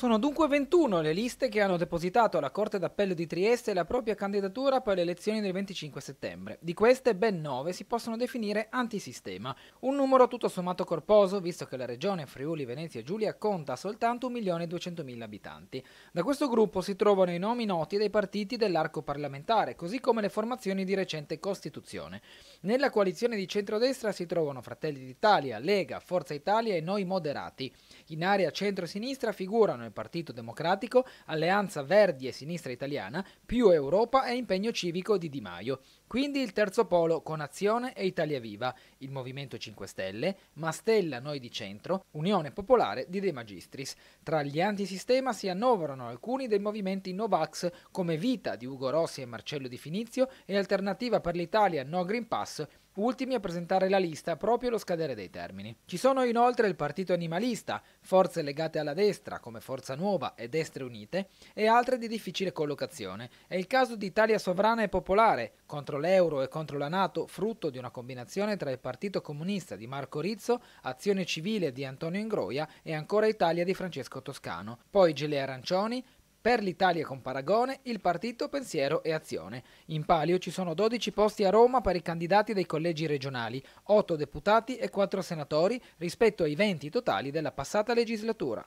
Sono dunque 21 le liste che hanno depositato alla Corte d'Appello di Trieste la propria candidatura per le elezioni del 25 settembre. Di queste ben 9 si possono definire antisistema, un numero tutto sommato corposo visto che la regione Friuli Venezia Giulia conta soltanto 1.200.000 abitanti. Da questo gruppo si trovano i nomi noti dei partiti dell'arco parlamentare, così come le formazioni di recente Costituzione. Nella coalizione di centrodestra si trovano Fratelli d'Italia, Lega, Forza Italia e Noi Moderati. In area centro-sinistra figurano Partito Democratico, Alleanza Verdi e Sinistra Italiana, più Europa e impegno civico di Di Maio. Quindi il terzo polo con Azione e Italia Viva, il Movimento 5 Stelle, Mastella Noi di Centro, Unione Popolare di De Magistris. Tra gli antisistema si annoverano alcuni dei movimenti Novax come Vita di Ugo Rossi e Marcello Di Finizio e Alternativa per l'Italia No Green Pass Ultimi a presentare la lista proprio allo scadere dei termini. Ci sono inoltre il Partito Animalista, forze legate alla destra come Forza Nuova e Destre Unite e altre di difficile collocazione. È il caso di Italia Sovrana e Popolare, contro l'euro e contro la Nato, frutto di una combinazione tra il Partito Comunista di Marco Rizzo, Azione Civile di Antonio Ingroia e ancora Italia di Francesco Toscano. Poi Gelea Arancioni, per l'Italia con Paragone, il partito Pensiero e Azione. In palio ci sono 12 posti a Roma per i candidati dei collegi regionali, 8 deputati e 4 senatori rispetto ai 20 totali della passata legislatura.